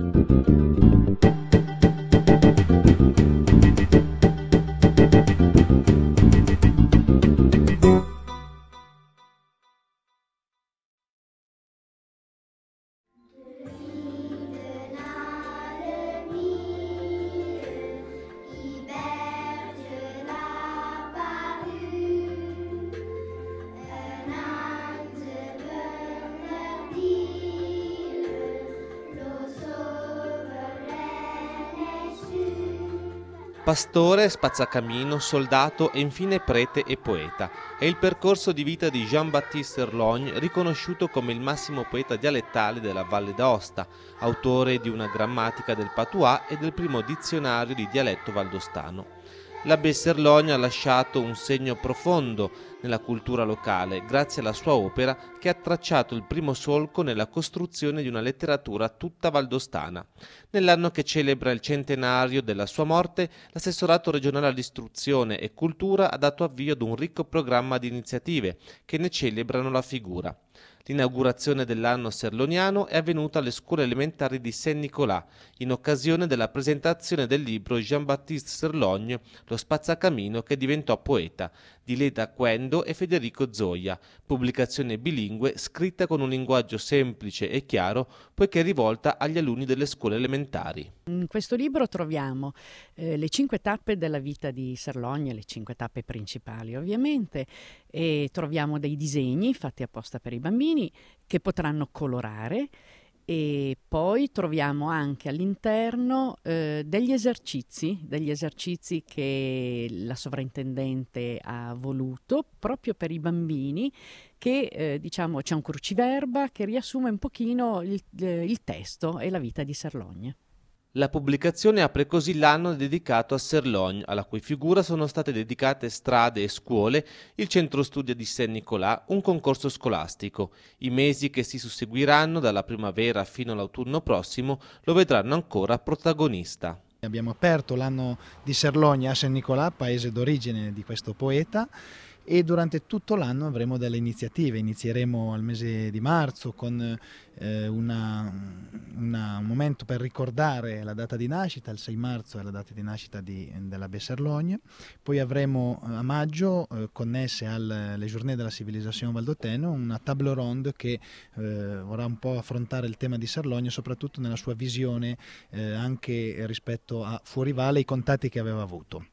うん。Pastore, spazzacamino, soldato e infine prete e poeta. È il percorso di vita di Jean-Baptiste Erlogne, riconosciuto come il massimo poeta dialettale della Valle d'Aosta, autore di una grammatica del patois e del primo dizionario di dialetto valdostano la Besserlonia ha lasciato un segno profondo nella cultura locale grazie alla sua opera che ha tracciato il primo solco nella costruzione di una letteratura tutta valdostana. Nell'anno che celebra il centenario della sua morte, l'assessorato regionale all'istruzione e cultura ha dato avvio ad un ricco programma di iniziative che ne celebrano la figura. L'inaugurazione dell'anno serloniano è avvenuta alle scuole elementari di Saint-Nicolas in occasione della presentazione del libro Jean-Baptiste Serlogne, lo spazzacamino che diventò poeta, di Leda Quendo e Federico Zoia, pubblicazione bilingue scritta con un linguaggio semplice e chiaro poiché rivolta agli alunni delle scuole elementari. In questo libro troviamo eh, le cinque tappe della vita di Serlogne, le cinque tappe principali ovviamente, e troviamo dei disegni fatti apposta per i bambini, bambini che potranno colorare e poi troviamo anche all'interno eh, degli esercizi, degli esercizi che la sovrintendente ha voluto proprio per i bambini che eh, diciamo c'è un cruciverba che riassume un pochino il, il testo e la vita di Serlogne. La pubblicazione apre così l'anno dedicato a Serlogne, alla cui figura sono state dedicate strade e scuole, il centro studio di Saint Nicolà, un concorso scolastico. I mesi che si susseguiranno dalla primavera fino all'autunno prossimo lo vedranno ancora protagonista. Abbiamo aperto l'anno di Serlogne a San Nicolà, paese d'origine di questo poeta, e durante tutto l'anno avremo delle iniziative. Inizieremo al mese di marzo con eh, una, momento per ricordare la data di nascita, il 6 marzo è la data di nascita di, della Besserlogne, poi avremo eh, a maggio, eh, connesse alle Journée della Civilisation Valdoteno, una table ronde che eh, vorrà un po' affrontare il tema di Serlogne, soprattutto nella sua visione eh, anche rispetto a Fuorivale e i contatti che aveva avuto.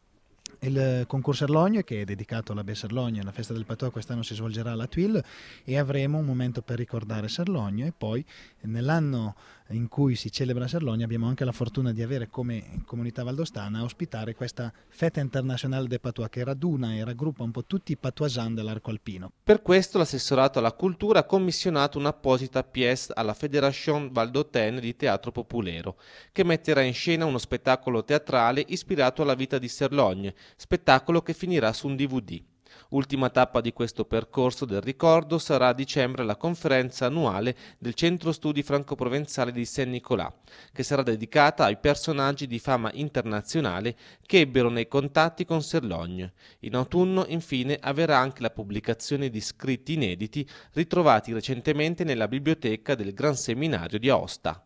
Il concorso Erlogne, che è dedicato alla Besserlogne, la festa del Patoa, quest'anno si svolgerà alla Twill e avremo un momento per ricordare Serlogne e poi nell'anno in cui si celebra la abbiamo anche la fortuna di avere come comunità valdostana ospitare questa Fête internazionale de Patois che raduna e raggruppa un po' tutti i patoisans dell'arco alpino. Per questo l'assessorato alla cultura ha commissionato un'apposita pièce alla Fédération Valdotène di Teatro Populero, che metterà in scena uno spettacolo teatrale ispirato alla vita di Serlogne, spettacolo che finirà su un DVD. Ultima tappa di questo percorso del ricordo sarà a dicembre la conferenza annuale del Centro Studi Franco-Provenzale di San Nicolà, che sarà dedicata ai personaggi di fama internazionale che ebbero nei contatti con Serlogn. In autunno, infine, avverrà anche la pubblicazione di scritti inediti ritrovati recentemente nella biblioteca del Gran Seminario di Aosta.